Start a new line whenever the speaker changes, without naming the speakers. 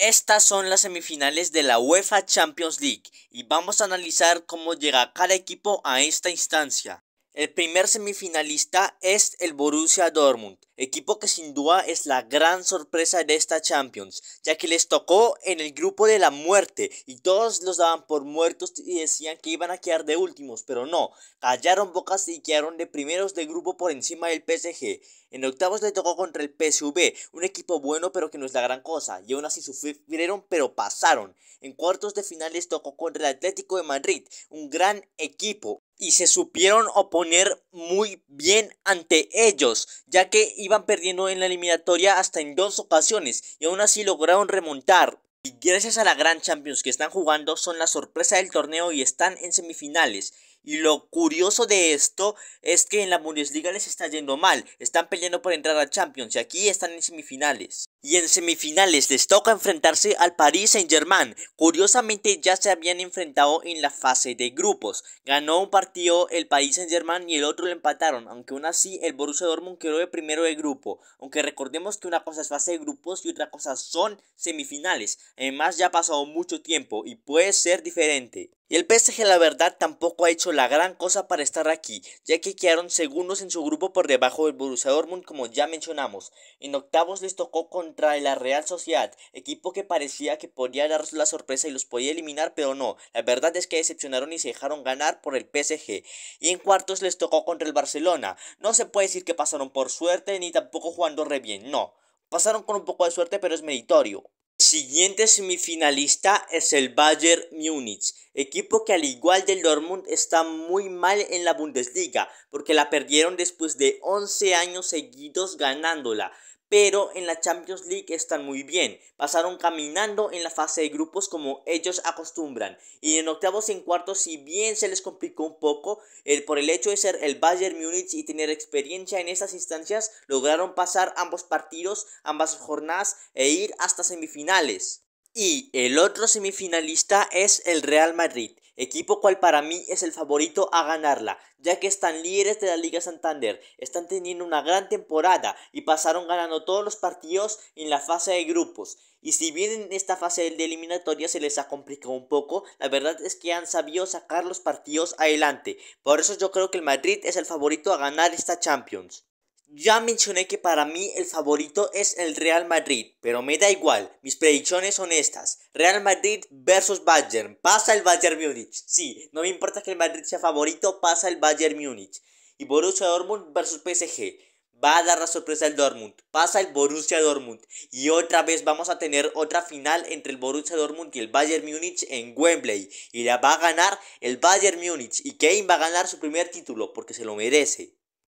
Estas son las semifinales de la UEFA Champions League y vamos a analizar cómo llega cada equipo a esta instancia. El primer semifinalista es el Borussia Dortmund, equipo que sin duda es la gran sorpresa de esta Champions, ya que les tocó en el grupo de la muerte y todos los daban por muertos y decían que iban a quedar de últimos, pero no, callaron bocas y quedaron de primeros de grupo por encima del PSG. En octavos le tocó contra el PSV, un equipo bueno pero que no es la gran cosa, y aún así sufrieron pero pasaron. En cuartos de final les tocó contra el Atlético de Madrid, un gran equipo, y se supieron oponer muy bien ante ellos, ya que iban perdiendo en la eliminatoria hasta en dos ocasiones y aún así lograron remontar. Y gracias a la gran Champions que están jugando son la sorpresa del torneo y están en semifinales. Y lo curioso de esto es que en la Bundesliga les está yendo mal, están peleando por entrar a Champions y aquí están en semifinales. Y en semifinales les toca enfrentarse al Paris Saint-Germain. Curiosamente ya se habían enfrentado en la fase de grupos. Ganó un partido el Paris Saint-Germain y el otro lo empataron, aunque aún así el Borussia Dortmund quedó de primero de grupo. Aunque recordemos que una cosa es fase de grupos y otra cosa son semifinales. Además ya ha pasado mucho tiempo y puede ser diferente. Y el PSG la verdad tampoco ha hecho la gran cosa para estar aquí, ya que quedaron segundos en su grupo por debajo del Borussia Dortmund como ya mencionamos. En octavos les tocó contra la Real Sociedad, equipo que parecía que podía darles la sorpresa y los podía eliminar, pero no. La verdad es que decepcionaron y se dejaron ganar por el PSG. Y en cuartos les tocó contra el Barcelona. No se puede decir que pasaron por suerte ni tampoco jugando re bien, no. Pasaron con un poco de suerte, pero es meritorio. Siguiente semifinalista es el Bayern Múnich, equipo que al igual del Dortmund está muy mal en la Bundesliga porque la perdieron después de 11 años seguidos ganándola, pero en la Champions League están muy bien. Pasaron caminando en la fase de grupos como ellos acostumbran. Y en octavos y en cuartos, si bien se les complicó un poco, por el hecho de ser el Bayern Múnich y tener experiencia en estas instancias, lograron pasar ambos partidos, ambas jornadas e ir hasta semifinales. Y el otro semifinalista es el Real Madrid equipo cual para mí es el favorito a ganarla, ya que están líderes de la Liga Santander, están teniendo una gran temporada y pasaron ganando todos los partidos en la fase de grupos. Y si bien en esta fase de eliminatoria se les ha complicado un poco, la verdad es que han sabido sacar los partidos adelante. Por eso yo creo que el Madrid es el favorito a ganar esta Champions. Ya mencioné que para mí el favorito es el Real Madrid, pero me da igual, mis predicciones son estas. Real Madrid versus Bayern, pasa el Bayern Múnich. Sí, no me importa que el Madrid sea favorito, pasa el Bayern Múnich. Y Borussia Dortmund versus PSG, va a dar la sorpresa el Dortmund, pasa el Borussia Dortmund. Y otra vez vamos a tener otra final entre el Borussia Dortmund y el Bayern Múnich en Wembley. Y la va a ganar el Bayern Múnich y Kane va a ganar su primer título porque se lo merece.